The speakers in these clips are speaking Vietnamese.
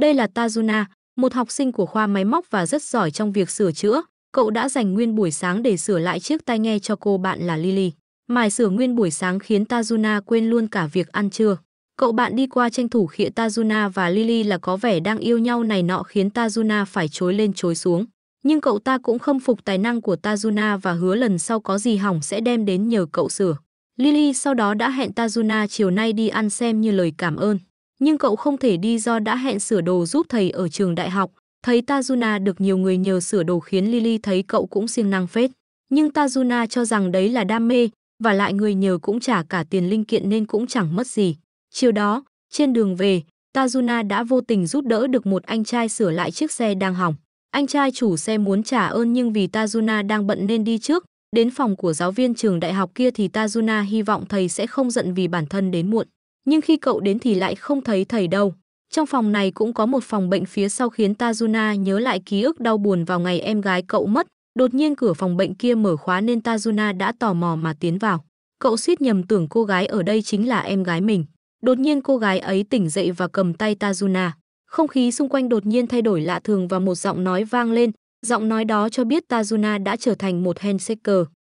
Đây là Tazuna, một học sinh của khoa máy móc và rất giỏi trong việc sửa chữa. Cậu đã dành nguyên buổi sáng để sửa lại chiếc tai nghe cho cô bạn là Lily. Mài sửa nguyên buổi sáng khiến Tazuna quên luôn cả việc ăn trưa. Cậu bạn đi qua tranh thủ khịa Tazuna và Lily là có vẻ đang yêu nhau này nọ khiến Tazuna phải chối lên chối xuống. Nhưng cậu ta cũng không phục tài năng của Tazuna và hứa lần sau có gì hỏng sẽ đem đến nhờ cậu sửa. Lily sau đó đã hẹn Tazuna chiều nay đi ăn xem như lời cảm ơn nhưng cậu không thể đi do đã hẹn sửa đồ giúp thầy ở trường đại học. Thấy Tazuna được nhiều người nhờ sửa đồ khiến Lily thấy cậu cũng siêng năng phết. Nhưng Tazuna cho rằng đấy là đam mê, và lại người nhờ cũng trả cả tiền linh kiện nên cũng chẳng mất gì. Chiều đó, trên đường về, Tazuna đã vô tình giúp đỡ được một anh trai sửa lại chiếc xe đang hỏng. Anh trai chủ xe muốn trả ơn nhưng vì Tazuna đang bận nên đi trước. Đến phòng của giáo viên trường đại học kia thì Tazuna hy vọng thầy sẽ không giận vì bản thân đến muộn nhưng khi cậu đến thì lại không thấy thầy đâu. Trong phòng này cũng có một phòng bệnh phía sau khiến Tazuna nhớ lại ký ức đau buồn vào ngày em gái cậu mất. Đột nhiên cửa phòng bệnh kia mở khóa nên Tazuna đã tò mò mà tiến vào. Cậu suýt nhầm tưởng cô gái ở đây chính là em gái mình. Đột nhiên cô gái ấy tỉnh dậy và cầm tay Tazuna. Không khí xung quanh đột nhiên thay đổi lạ thường và một giọng nói vang lên. Giọng nói đó cho biết Tazuna đã trở thành một handshake.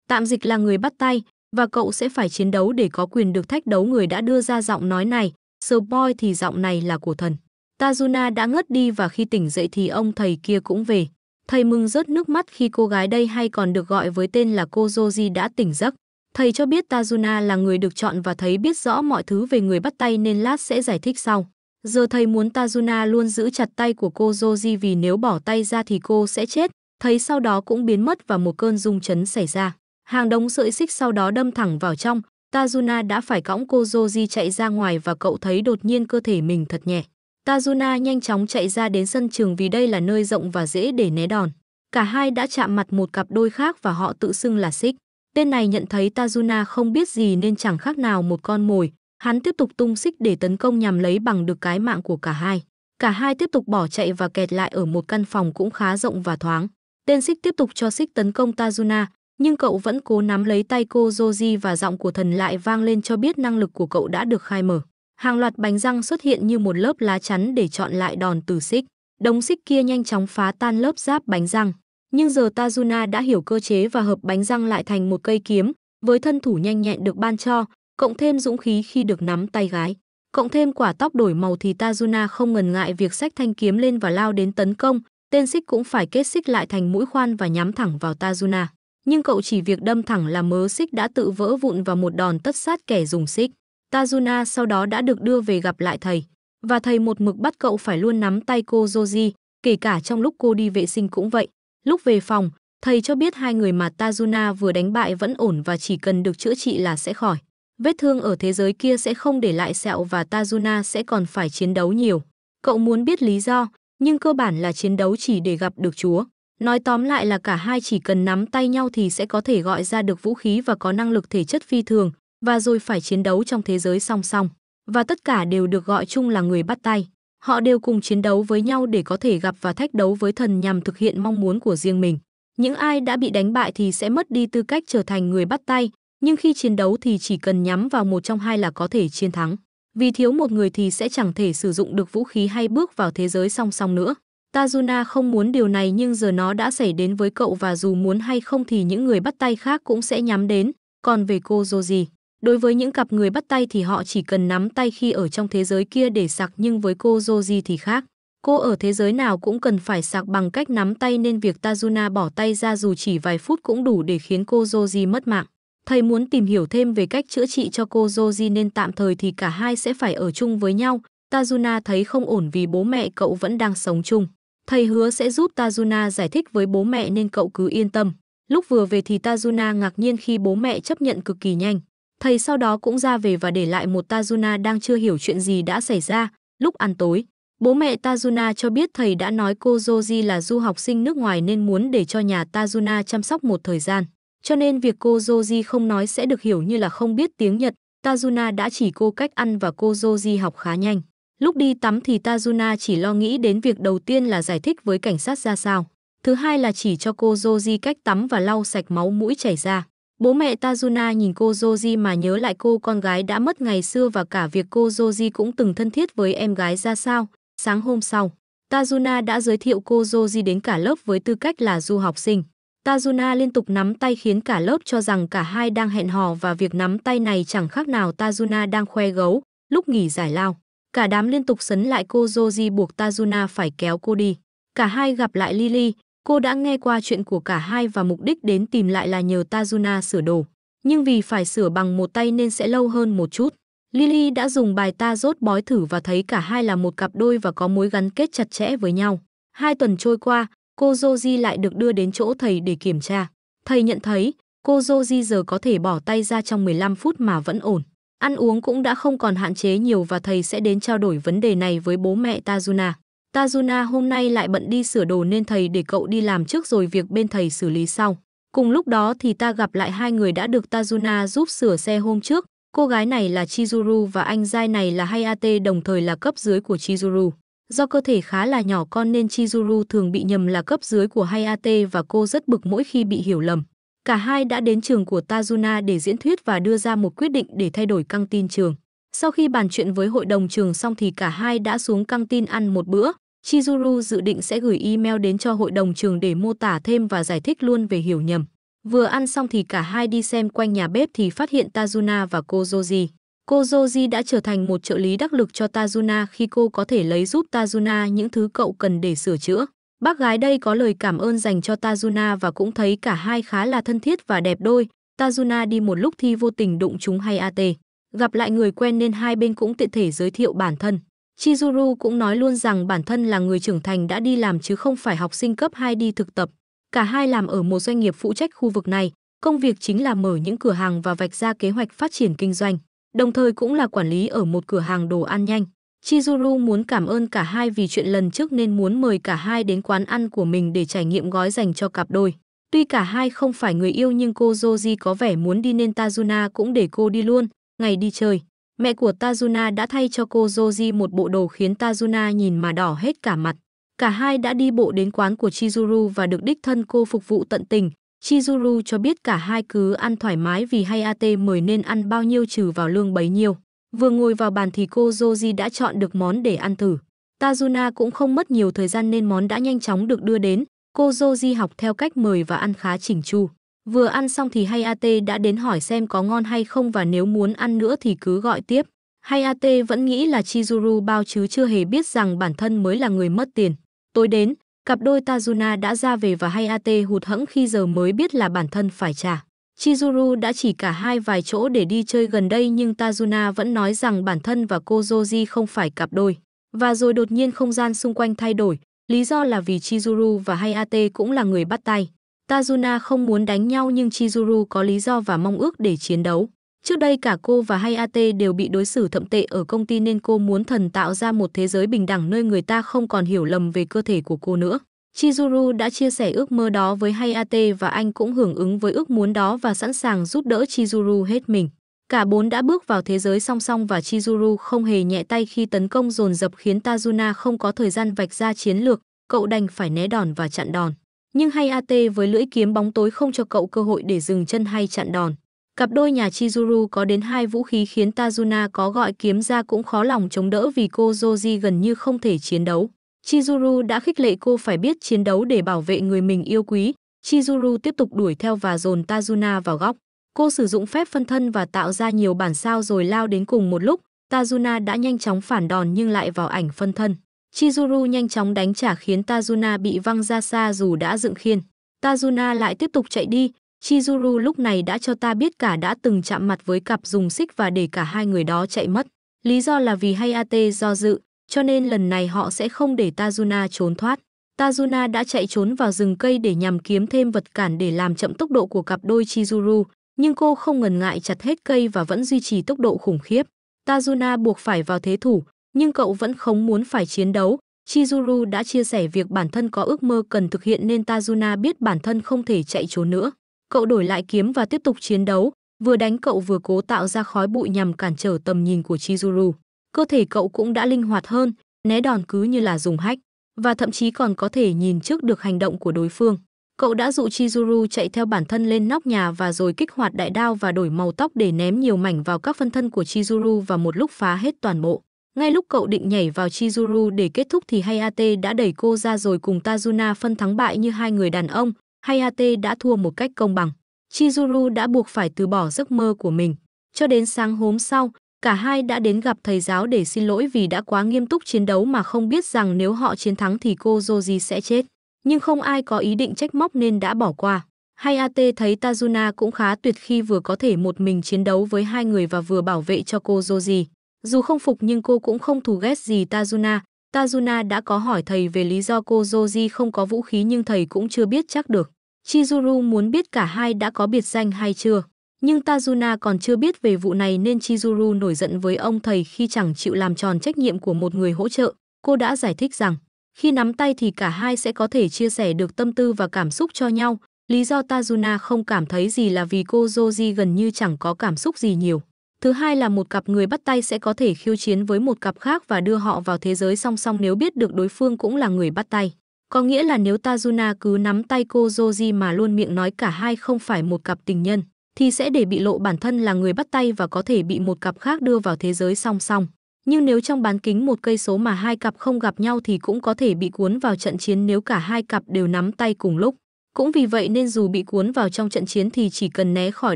Tạm dịch là người bắt tay, và cậu sẽ phải chiến đấu để có quyền được thách đấu người đã đưa ra giọng nói này. Sir Boy thì giọng này là của thần. Tazuna đã ngất đi và khi tỉnh dậy thì ông thầy kia cũng về. Thầy mừng rớt nước mắt khi cô gái đây hay còn được gọi với tên là cô Joji đã tỉnh giấc. Thầy cho biết Tazuna là người được chọn và thấy biết rõ mọi thứ về người bắt tay nên lát sẽ giải thích sau. Giờ thầy muốn Tazuna luôn giữ chặt tay của cô Joji vì nếu bỏ tay ra thì cô sẽ chết. Thầy sau đó cũng biến mất và một cơn rung chấn xảy ra. Hàng đống sợi xích sau đó đâm thẳng vào trong, Tazuna đã phải cõng cô Joji chạy ra ngoài và cậu thấy đột nhiên cơ thể mình thật nhẹ. Tazuna nhanh chóng chạy ra đến sân trường vì đây là nơi rộng và dễ để né đòn. Cả hai đã chạm mặt một cặp đôi khác và họ tự xưng là xích. Tên này nhận thấy Tazuna không biết gì nên chẳng khác nào một con mồi. Hắn tiếp tục tung xích để tấn công nhằm lấy bằng được cái mạng của cả hai. Cả hai tiếp tục bỏ chạy và kẹt lại ở một căn phòng cũng khá rộng và thoáng. Tên xích tiếp tục cho xích tấn công Tazuna, nhưng cậu vẫn cố nắm lấy tay cô Joji và giọng của thần lại vang lên cho biết năng lực của cậu đã được khai mở. Hàng loạt bánh răng xuất hiện như một lớp lá chắn để chọn lại đòn từ xích. Đống xích kia nhanh chóng phá tan lớp giáp bánh răng. Nhưng giờ Tazuna đã hiểu cơ chế và hợp bánh răng lại thành một cây kiếm, với thân thủ nhanh nhẹn được ban cho, cộng thêm dũng khí khi được nắm tay gái. Cộng thêm quả tóc đổi màu thì Tazuna không ngần ngại việc sách thanh kiếm lên và lao đến tấn công, tên xích cũng phải kết xích lại thành mũi khoan và nhắm thẳng vào Tazuna nhưng cậu chỉ việc đâm thẳng là mớ xích đã tự vỡ vụn vào một đòn tất sát kẻ dùng xích. Tazuna sau đó đã được đưa về gặp lại thầy, và thầy một mực bắt cậu phải luôn nắm tay cô Joji, kể cả trong lúc cô đi vệ sinh cũng vậy. Lúc về phòng, thầy cho biết hai người mà Tazuna vừa đánh bại vẫn ổn và chỉ cần được chữa trị là sẽ khỏi. Vết thương ở thế giới kia sẽ không để lại sẹo và Tazuna sẽ còn phải chiến đấu nhiều. Cậu muốn biết lý do, nhưng cơ bản là chiến đấu chỉ để gặp được Chúa. Nói tóm lại là cả hai chỉ cần nắm tay nhau thì sẽ có thể gọi ra được vũ khí và có năng lực thể chất phi thường, và rồi phải chiến đấu trong thế giới song song. Và tất cả đều được gọi chung là người bắt tay. Họ đều cùng chiến đấu với nhau để có thể gặp và thách đấu với thần nhằm thực hiện mong muốn của riêng mình. Những ai đã bị đánh bại thì sẽ mất đi tư cách trở thành người bắt tay, nhưng khi chiến đấu thì chỉ cần nhắm vào một trong hai là có thể chiến thắng. Vì thiếu một người thì sẽ chẳng thể sử dụng được vũ khí hay bước vào thế giới song song nữa. Tazuna không muốn điều này nhưng giờ nó đã xảy đến với cậu và dù muốn hay không thì những người bắt tay khác cũng sẽ nhắm đến, còn về cô Joji. Đối với những cặp người bắt tay thì họ chỉ cần nắm tay khi ở trong thế giới kia để sạc nhưng với cô Joji thì khác. Cô ở thế giới nào cũng cần phải sạc bằng cách nắm tay nên việc Tazuna bỏ tay ra dù chỉ vài phút cũng đủ để khiến cô Joji mất mạng. Thầy muốn tìm hiểu thêm về cách chữa trị cho cô Joji nên tạm thời thì cả hai sẽ phải ở chung với nhau. Tazuna thấy không ổn vì bố mẹ cậu vẫn đang sống chung. Thầy hứa sẽ giúp Tazuna giải thích với bố mẹ nên cậu cứ yên tâm. Lúc vừa về thì Tazuna ngạc nhiên khi bố mẹ chấp nhận cực kỳ nhanh. Thầy sau đó cũng ra về và để lại một Tazuna đang chưa hiểu chuyện gì đã xảy ra. Lúc ăn tối, bố mẹ Tazuna cho biết thầy đã nói cô Joji là du học sinh nước ngoài nên muốn để cho nhà Tazuna chăm sóc một thời gian. Cho nên việc cô Joji không nói sẽ được hiểu như là không biết tiếng Nhật. Tazuna đã chỉ cô cách ăn và cô Joji học khá nhanh. Lúc đi tắm thì Tazuna chỉ lo nghĩ đến việc đầu tiên là giải thích với cảnh sát ra sao. Thứ hai là chỉ cho cô Joji cách tắm và lau sạch máu mũi chảy ra. Bố mẹ Tazuna nhìn cô Joji mà nhớ lại cô con gái đã mất ngày xưa và cả việc cô Joji cũng từng thân thiết với em gái ra sao. Sáng hôm sau, Tazuna đã giới thiệu cô Joji đến cả lớp với tư cách là du học sinh. Tazuna liên tục nắm tay khiến cả lớp cho rằng cả hai đang hẹn hò và việc nắm tay này chẳng khác nào Tazuna đang khoe gấu, lúc nghỉ giải lao. Cả đám liên tục sấn lại cô Joji buộc Tazuna phải kéo cô đi. Cả hai gặp lại Lily, cô đã nghe qua chuyện của cả hai và mục đích đến tìm lại là nhờ Tazuna sửa đồ. Nhưng vì phải sửa bằng một tay nên sẽ lâu hơn một chút. Lily đã dùng bài ta rốt bói thử và thấy cả hai là một cặp đôi và có mối gắn kết chặt chẽ với nhau. Hai tuần trôi qua, cô Joji lại được đưa đến chỗ thầy để kiểm tra. Thầy nhận thấy cô Joji giờ có thể bỏ tay ra trong 15 phút mà vẫn ổn. Ăn uống cũng đã không còn hạn chế nhiều và thầy sẽ đến trao đổi vấn đề này với bố mẹ Tazuna. Tazuna hôm nay lại bận đi sửa đồ nên thầy để cậu đi làm trước rồi việc bên thầy xử lý sau. Cùng lúc đó thì ta gặp lại hai người đã được Tazuna giúp sửa xe hôm trước. Cô gái này là Chizuru và anh giai này là Hayate đồng thời là cấp dưới của Chizuru. Do cơ thể khá là nhỏ con nên Chizuru thường bị nhầm là cấp dưới của Hayate và cô rất bực mỗi khi bị hiểu lầm. Cả hai đã đến trường của Tazuna để diễn thuyết và đưa ra một quyết định để thay đổi căng tin trường. Sau khi bàn chuyện với hội đồng trường xong thì cả hai đã xuống căng tin ăn một bữa. Chizuru dự định sẽ gửi email đến cho hội đồng trường để mô tả thêm và giải thích luôn về hiểu nhầm. Vừa ăn xong thì cả hai đi xem quanh nhà bếp thì phát hiện Tazuna và Kozoji. Kozoji đã trở thành một trợ lý đắc lực cho Tazuna khi cô có thể lấy giúp Tazuna những thứ cậu cần để sửa chữa. Bác gái đây có lời cảm ơn dành cho Tazuna và cũng thấy cả hai khá là thân thiết và đẹp đôi. Tazuna đi một lúc thì vô tình đụng chúng Hayate. Gặp lại người quen nên hai bên cũng tiện thể giới thiệu bản thân. Chizuru cũng nói luôn rằng bản thân là người trưởng thành đã đi làm chứ không phải học sinh cấp 2 đi thực tập. Cả hai làm ở một doanh nghiệp phụ trách khu vực này, công việc chính là mở những cửa hàng và vạch ra kế hoạch phát triển kinh doanh, đồng thời cũng là quản lý ở một cửa hàng đồ ăn nhanh. Chizuru muốn cảm ơn cả hai vì chuyện lần trước nên muốn mời cả hai đến quán ăn của mình để trải nghiệm gói dành cho cặp đôi. Tuy cả hai không phải người yêu nhưng cô Joji có vẻ muốn đi nên Tazuna cũng để cô đi luôn, ngày đi chơi. Mẹ của Tazuna đã thay cho cô Joji một bộ đồ khiến Tazuna nhìn mà đỏ hết cả mặt. Cả hai đã đi bộ đến quán của Chizuru và được đích thân cô phục vụ tận tình. Chizuru cho biết cả hai cứ ăn thoải mái vì Hayate mời nên ăn bao nhiêu trừ vào lương bấy nhiêu. Vừa ngồi vào bàn thì cô Joji đã chọn được món để ăn thử. Tazuna cũng không mất nhiều thời gian nên món đã nhanh chóng được đưa đến. Cô Joji học theo cách mời và ăn khá chỉnh chu. Vừa ăn xong thì Hayate đã đến hỏi xem có ngon hay không và nếu muốn ăn nữa thì cứ gọi tiếp. Hayate vẫn nghĩ là Chizuru bao chứ chưa hề biết rằng bản thân mới là người mất tiền. Tối đến, cặp đôi Tazuna đã ra về và Hayate hụt hẫng khi giờ mới biết là bản thân phải trả. Chizuru đã chỉ cả hai vài chỗ để đi chơi gần đây nhưng Tazuna vẫn nói rằng bản thân và cô Joji không phải cặp đôi. Và rồi đột nhiên không gian xung quanh thay đổi, lý do là vì Chizuru và Hayate cũng là người bắt tay. Tazuna không muốn đánh nhau nhưng Chizuru có lý do và mong ước để chiến đấu. Trước đây cả cô và Hayate đều bị đối xử thậm tệ ở công ty nên cô muốn thần tạo ra một thế giới bình đẳng nơi người ta không còn hiểu lầm về cơ thể của cô nữa. Chizuru đã chia sẻ ước mơ đó với Hayate và anh cũng hưởng ứng với ước muốn đó và sẵn sàng giúp đỡ Chizuru hết mình. Cả bốn đã bước vào thế giới song song và Chizuru không hề nhẹ tay khi tấn công dồn dập khiến Tazuna không có thời gian vạch ra chiến lược, cậu đành phải né đòn và chặn đòn. Nhưng Hayate với lưỡi kiếm bóng tối không cho cậu cơ hội để dừng chân hay chặn đòn. Cặp đôi nhà Chizuru có đến hai vũ khí khiến Tazuna có gọi kiếm ra cũng khó lòng chống đỡ vì cô Joji gần như không thể chiến đấu. Chizuru đã khích lệ cô phải biết chiến đấu để bảo vệ người mình yêu quý. Chizuru tiếp tục đuổi theo và dồn Tazuna vào góc. Cô sử dụng phép phân thân và tạo ra nhiều bản sao rồi lao đến cùng một lúc. Tazuna đã nhanh chóng phản đòn nhưng lại vào ảnh phân thân. Chizuru nhanh chóng đánh trả khiến Tazuna bị văng ra xa dù đã dựng khiên. Tazuna lại tiếp tục chạy đi. Chizuru lúc này đã cho ta biết cả đã từng chạm mặt với cặp dùng xích và để cả hai người đó chạy mất. Lý do là vì Hayate do dự, cho nên lần này họ sẽ không để Tazuna trốn thoát. Tazuna đã chạy trốn vào rừng cây để nhằm kiếm thêm vật cản để làm chậm tốc độ của cặp đôi Chizuru, nhưng cô không ngần ngại chặt hết cây và vẫn duy trì tốc độ khủng khiếp. Tazuna buộc phải vào thế thủ, nhưng cậu vẫn không muốn phải chiến đấu. Chizuru đã chia sẻ việc bản thân có ước mơ cần thực hiện nên Tazuna biết bản thân không thể chạy trốn nữa. Cậu đổi lại kiếm và tiếp tục chiến đấu, vừa đánh cậu vừa cố tạo ra khói bụi nhằm cản trở tầm nhìn của Chizuru cơ thể cậu cũng đã linh hoạt hơn, né đòn cứ như là dùng hách, và thậm chí còn có thể nhìn trước được hành động của đối phương. Cậu đã dụ Chizuru chạy theo bản thân lên nóc nhà và rồi kích hoạt đại đao và đổi màu tóc để ném nhiều mảnh vào các phân thân của Chizuru và một lúc phá hết toàn bộ. Ngay lúc cậu định nhảy vào Chizuru để kết thúc thì Hayate đã đẩy cô ra rồi cùng Tazuna phân thắng bại như hai người đàn ông. Hayate đã thua một cách công bằng. Chizuru đã buộc phải từ bỏ giấc mơ của mình. Cho đến sáng hôm sau, Cả hai đã đến gặp thầy giáo để xin lỗi vì đã quá nghiêm túc chiến đấu mà không biết rằng nếu họ chiến thắng thì cô Joji sẽ chết. Nhưng không ai có ý định trách móc nên đã bỏ qua. Hayate thấy Tazuna cũng khá tuyệt khi vừa có thể một mình chiến đấu với hai người và vừa bảo vệ cho cô Joji. Dù không phục nhưng cô cũng không thù ghét gì Tazuna. Tazuna đã có hỏi thầy về lý do cô Joji không có vũ khí nhưng thầy cũng chưa biết chắc được. Chizuru muốn biết cả hai đã có biệt danh hay chưa. Nhưng Tazuna còn chưa biết về vụ này nên Chizuru nổi giận với ông thầy khi chẳng chịu làm tròn trách nhiệm của một người hỗ trợ. Cô đã giải thích rằng, khi nắm tay thì cả hai sẽ có thể chia sẻ được tâm tư và cảm xúc cho nhau. Lý do Tazuna không cảm thấy gì là vì cô Joji gần như chẳng có cảm xúc gì nhiều. Thứ hai là một cặp người bắt tay sẽ có thể khiêu chiến với một cặp khác và đưa họ vào thế giới song song nếu biết được đối phương cũng là người bắt tay. Có nghĩa là nếu Tazuna cứ nắm tay cô Joji mà luôn miệng nói cả hai không phải một cặp tình nhân, thì sẽ để bị lộ bản thân là người bắt tay và có thể bị một cặp khác đưa vào thế giới song song. Nhưng nếu trong bán kính một cây số mà hai cặp không gặp nhau thì cũng có thể bị cuốn vào trận chiến nếu cả hai cặp đều nắm tay cùng lúc. Cũng vì vậy nên dù bị cuốn vào trong trận chiến thì chỉ cần né khỏi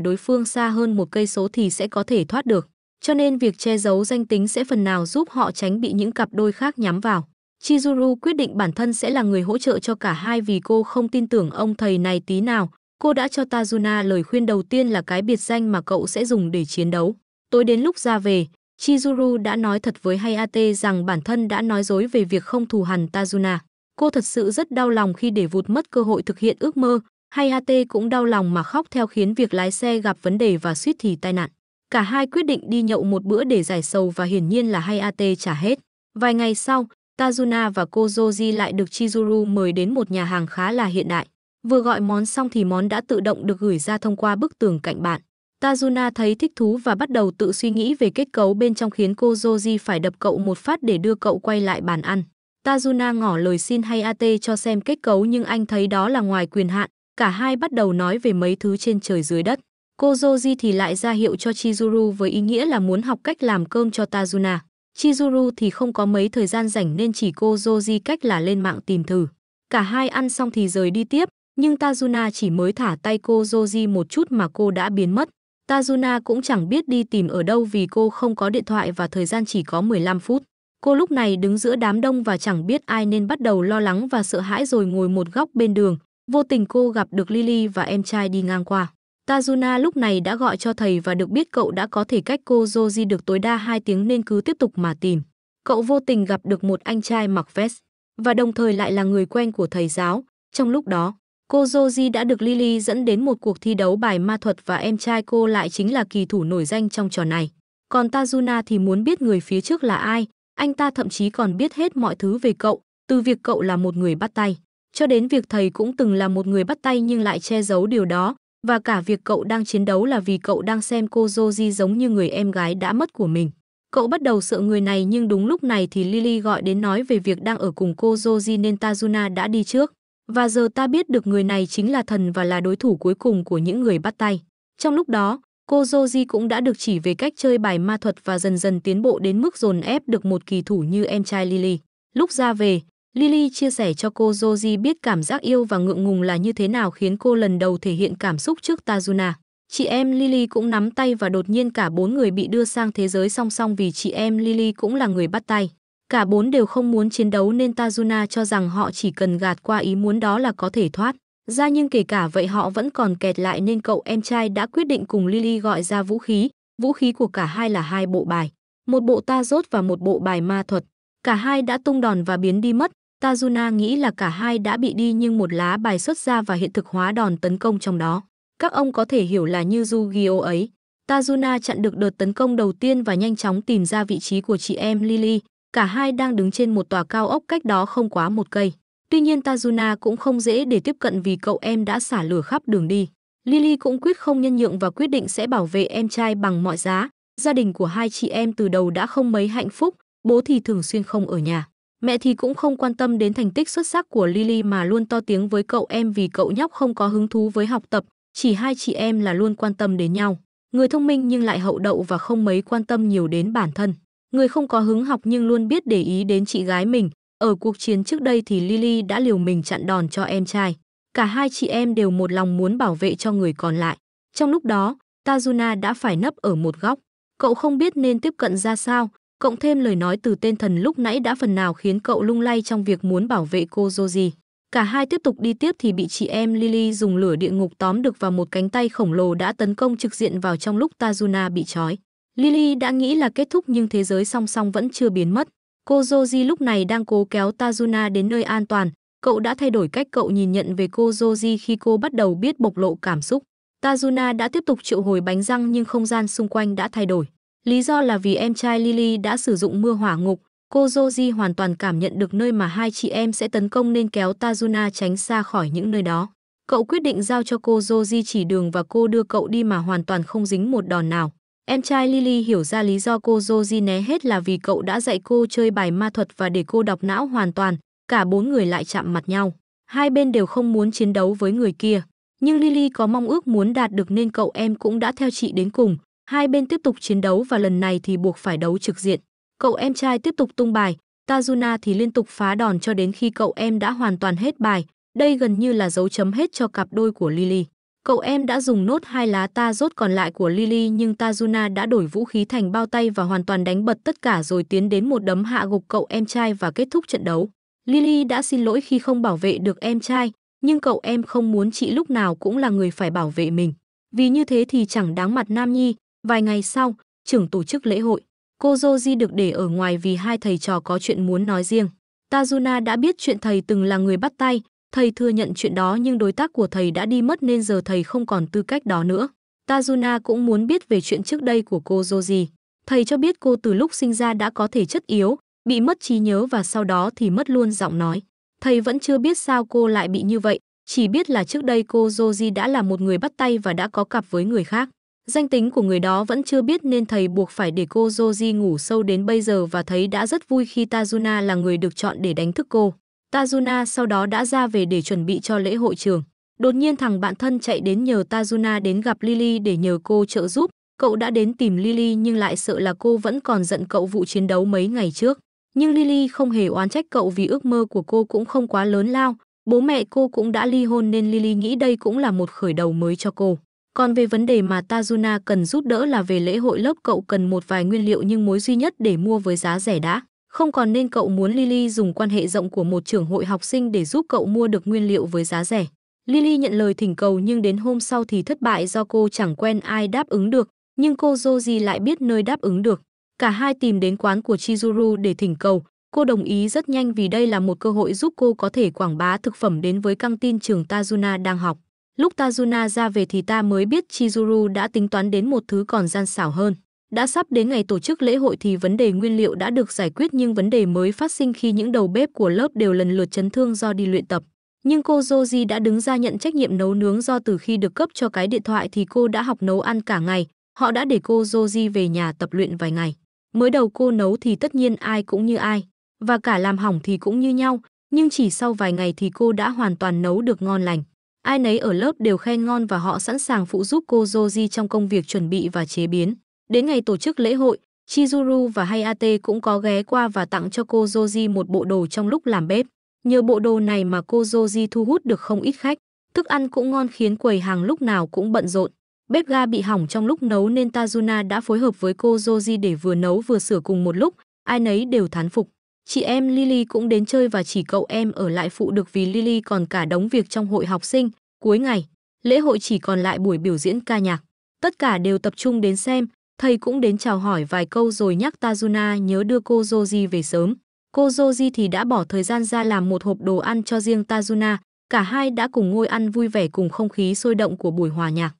đối phương xa hơn một cây số thì sẽ có thể thoát được. Cho nên việc che giấu danh tính sẽ phần nào giúp họ tránh bị những cặp đôi khác nhắm vào. Chizuru quyết định bản thân sẽ là người hỗ trợ cho cả hai vì cô không tin tưởng ông thầy này tí nào, Cô đã cho Tazuna lời khuyên đầu tiên là cái biệt danh mà cậu sẽ dùng để chiến đấu. Tối đến lúc ra về, Chizuru đã nói thật với Hayate rằng bản thân đã nói dối về việc không thù hằn Tazuna. Cô thật sự rất đau lòng khi để vụt mất cơ hội thực hiện ước mơ. Hayate cũng đau lòng mà khóc theo khiến việc lái xe gặp vấn đề và suýt thì tai nạn. Cả hai quyết định đi nhậu một bữa để giải sầu và hiển nhiên là Hayate trả hết. Vài ngày sau, Tazuna và Kozoji lại được Chizuru mời đến một nhà hàng khá là hiện đại. Vừa gọi món xong thì món đã tự động được gửi ra thông qua bức tường cạnh bạn. Tazuna thấy thích thú và bắt đầu tự suy nghĩ về kết cấu bên trong khiến cô Joji phải đập cậu một phát để đưa cậu quay lại bàn ăn. Tazuna ngỏ lời xin hay AT cho xem kết cấu nhưng anh thấy đó là ngoài quyền hạn, cả hai bắt đầu nói về mấy thứ trên trời dưới đất. Cô Joji thì lại ra hiệu cho Chizuru với ý nghĩa là muốn học cách làm cơm cho Tazuna. Chizuru thì không có mấy thời gian rảnh nên chỉ cô Joji cách là lên mạng tìm thử. Cả hai ăn xong thì rời đi tiếp, nhưng Tazuna chỉ mới thả tay cô Joji một chút mà cô đã biến mất. Tazuna cũng chẳng biết đi tìm ở đâu vì cô không có điện thoại và thời gian chỉ có 15 phút. Cô lúc này đứng giữa đám đông và chẳng biết ai nên bắt đầu lo lắng và sợ hãi rồi ngồi một góc bên đường. Vô tình cô gặp được Lily và em trai đi ngang qua. Tazuna lúc này đã gọi cho thầy và được biết cậu đã có thể cách cô Joji được tối đa 2 tiếng nên cứ tiếp tục mà tìm. Cậu vô tình gặp được một anh trai mặc vest và đồng thời lại là người quen của thầy giáo. Trong lúc đó, Cô Joji đã được Lily dẫn đến một cuộc thi đấu bài ma thuật và em trai cô lại chính là kỳ thủ nổi danh trong trò này. Còn Tazuna thì muốn biết người phía trước là ai, anh ta thậm chí còn biết hết mọi thứ về cậu, từ việc cậu là một người bắt tay, cho đến việc thầy cũng từng là một người bắt tay nhưng lại che giấu điều đó, và cả việc cậu đang chiến đấu là vì cậu đang xem cô Joji giống như người em gái đã mất của mình. Cậu bắt đầu sợ người này nhưng đúng lúc này thì Lily gọi đến nói về việc đang ở cùng cô Joji nên Tazuna đã đi trước. Và giờ ta biết được người này chính là thần và là đối thủ cuối cùng của những người bắt tay. Trong lúc đó, cô Joji cũng đã được chỉ về cách chơi bài ma thuật và dần dần tiến bộ đến mức dồn ép được một kỳ thủ như em trai Lily. Lúc ra về, Lily chia sẻ cho cô Joji biết cảm giác yêu và ngượng ngùng là như thế nào khiến cô lần đầu thể hiện cảm xúc trước Tazuna. Chị em Lily cũng nắm tay và đột nhiên cả bốn người bị đưa sang thế giới song song vì chị em Lily cũng là người bắt tay. Cả bốn đều không muốn chiến đấu nên Tazuna cho rằng họ chỉ cần gạt qua ý muốn đó là có thể thoát. Ra nhưng kể cả vậy họ vẫn còn kẹt lại nên cậu em trai đã quyết định cùng Lily gọi ra vũ khí. Vũ khí của cả hai là hai bộ bài. Một bộ ta rốt và một bộ bài ma thuật. Cả hai đã tung đòn và biến đi mất. Tazuna nghĩ là cả hai đã bị đi nhưng một lá bài xuất ra và hiện thực hóa đòn tấn công trong đó. Các ông có thể hiểu là như Yu-Gi-Oh ấy. Tazuna chặn được đợt tấn công đầu tiên và nhanh chóng tìm ra vị trí của chị em Lily cả hai đang đứng trên một tòa cao ốc cách đó không quá một cây. Tuy nhiên Tazuna cũng không dễ để tiếp cận vì cậu em đã xả lửa khắp đường đi. Lily cũng quyết không nhân nhượng và quyết định sẽ bảo vệ em trai bằng mọi giá. Gia đình của hai chị em từ đầu đã không mấy hạnh phúc, bố thì thường xuyên không ở nhà. Mẹ thì cũng không quan tâm đến thành tích xuất sắc của Lily mà luôn to tiếng với cậu em vì cậu nhóc không có hứng thú với học tập, chỉ hai chị em là luôn quan tâm đến nhau. Người thông minh nhưng lại hậu đậu và không mấy quan tâm nhiều đến bản thân. Người không có hứng học nhưng luôn biết để ý đến chị gái mình. Ở cuộc chiến trước đây thì Lily đã liều mình chặn đòn cho em trai. Cả hai chị em đều một lòng muốn bảo vệ cho người còn lại. Trong lúc đó, Tazuna đã phải nấp ở một góc. Cậu không biết nên tiếp cận ra sao, cộng thêm lời nói từ tên thần lúc nãy đã phần nào khiến cậu lung lay trong việc muốn bảo vệ cô Joji. Cả hai tiếp tục đi tiếp thì bị chị em Lily dùng lửa địa ngục tóm được vào một cánh tay khổng lồ đã tấn công trực diện vào trong lúc Tazuna bị trói. Lily đã nghĩ là kết thúc nhưng thế giới song song vẫn chưa biến mất. Cô Joji lúc này đang cố kéo Tazuna đến nơi an toàn. Cậu đã thay đổi cách cậu nhìn nhận về cô Joji khi cô bắt đầu biết bộc lộ cảm xúc. Tazuna đã tiếp tục triệu hồi bánh răng nhưng không gian xung quanh đã thay đổi. Lý do là vì em trai Lily đã sử dụng mưa hỏa ngục, cô Joji hoàn toàn cảm nhận được nơi mà hai chị em sẽ tấn công nên kéo Tazuna tránh xa khỏi những nơi đó. Cậu quyết định giao cho cô Joji chỉ đường và cô đưa cậu đi mà hoàn toàn không dính một đòn nào. Em trai Lily hiểu ra lý do cô Joji né hết là vì cậu đã dạy cô chơi bài ma thuật và để cô đọc não hoàn toàn, cả bốn người lại chạm mặt nhau. Hai bên đều không muốn chiến đấu với người kia, nhưng Lily có mong ước muốn đạt được nên cậu em cũng đã theo chị đến cùng. Hai bên tiếp tục chiến đấu và lần này thì buộc phải đấu trực diện. Cậu em trai tiếp tục tung bài, Tazuna thì liên tục phá đòn cho đến khi cậu em đã hoàn toàn hết bài. Đây gần như là dấu chấm hết cho cặp đôi của Lily. Cậu em đã dùng nốt hai lá ta rốt còn lại của Lily nhưng Tazuna đã đổi vũ khí thành bao tay và hoàn toàn đánh bật tất cả rồi tiến đến một đấm hạ gục cậu em trai và kết thúc trận đấu. Lily đã xin lỗi khi không bảo vệ được em trai, nhưng cậu em không muốn chị lúc nào cũng là người phải bảo vệ mình. Vì như thế thì chẳng đáng mặt Nam Nhi. Vài ngày sau, trưởng tổ chức lễ hội, cô Joji được để ở ngoài vì hai thầy trò có chuyện muốn nói riêng. Tazuna đã biết chuyện thầy từng là người bắt tay, Thầy thừa nhận chuyện đó nhưng đối tác của thầy đã đi mất nên giờ thầy không còn tư cách đó nữa. Tazuna cũng muốn biết về chuyện trước đây của cô Joji. Thầy cho biết cô từ lúc sinh ra đã có thể chất yếu, bị mất trí nhớ và sau đó thì mất luôn giọng nói. Thầy vẫn chưa biết sao cô lại bị như vậy, chỉ biết là trước đây cô Joji đã là một người bắt tay và đã có cặp với người khác. Danh tính của người đó vẫn chưa biết nên thầy buộc phải để cô Joji ngủ sâu đến bây giờ và thấy đã rất vui khi Tazuna là người được chọn để đánh thức cô. Tazuna sau đó đã ra về để chuẩn bị cho lễ hội trường. Đột nhiên thằng bạn thân chạy đến nhờ Tazuna đến gặp Lily để nhờ cô trợ giúp. Cậu đã đến tìm Lily nhưng lại sợ là cô vẫn còn giận cậu vụ chiến đấu mấy ngày trước. Nhưng Lily không hề oán trách cậu vì ước mơ của cô cũng không quá lớn lao. Bố mẹ cô cũng đã ly hôn nên Lily nghĩ đây cũng là một khởi đầu mới cho cô. Còn về vấn đề mà Tazuna cần giúp đỡ là về lễ hội lớp cậu cần một vài nguyên liệu nhưng mối duy nhất để mua với giá rẻ đã. Không còn nên cậu muốn Lily dùng quan hệ rộng của một trưởng hội học sinh để giúp cậu mua được nguyên liệu với giá rẻ. Lily nhận lời thỉnh cầu nhưng đến hôm sau thì thất bại do cô chẳng quen ai đáp ứng được, nhưng cô Joji lại biết nơi đáp ứng được. Cả hai tìm đến quán của Chizuru để thỉnh cầu, cô đồng ý rất nhanh vì đây là một cơ hội giúp cô có thể quảng bá thực phẩm đến với căng tin trường Tazuna đang học. Lúc Tazuna ra về thì ta mới biết Chizuru đã tính toán đến một thứ còn gian xảo hơn. Đã sắp đến ngày tổ chức lễ hội thì vấn đề nguyên liệu đã được giải quyết nhưng vấn đề mới phát sinh khi những đầu bếp của lớp đều lần lượt chấn thương do đi luyện tập. Nhưng cô Joji đã đứng ra nhận trách nhiệm nấu nướng do từ khi được cấp cho cái điện thoại thì cô đã học nấu ăn cả ngày. Họ đã để cô Joji về nhà tập luyện vài ngày. Mới đầu cô nấu thì tất nhiên ai cũng như ai, và cả làm hỏng thì cũng như nhau, nhưng chỉ sau vài ngày thì cô đã hoàn toàn nấu được ngon lành. Ai nấy ở lớp đều khen ngon và họ sẵn sàng phụ giúp cô Joji trong công việc chuẩn bị và chế biến. Đến ngày tổ chức lễ hội, Chizuru và Hayate cũng có ghé qua và tặng cho cô Joji một bộ đồ trong lúc làm bếp. Nhờ bộ đồ này mà cô Joji thu hút được không ít khách. Thức ăn cũng ngon khiến quầy hàng lúc nào cũng bận rộn. Bếp ga bị hỏng trong lúc nấu nên Tazuna đã phối hợp với cô Joji để vừa nấu vừa sửa cùng một lúc, ai nấy đều thán phục. Chị em Lily cũng đến chơi và chỉ cậu em ở lại phụ được vì Lily còn cả đống việc trong hội học sinh. Cuối ngày, lễ hội chỉ còn lại buổi biểu diễn ca nhạc. Tất cả đều tập trung đến xem, Thầy cũng đến chào hỏi vài câu rồi nhắc Tazuna nhớ đưa cô Joji về sớm. Cô Joji thì đã bỏ thời gian ra làm một hộp đồ ăn cho riêng Tazuna, cả hai đã cùng ngồi ăn vui vẻ cùng không khí sôi động của buổi hòa nhạc.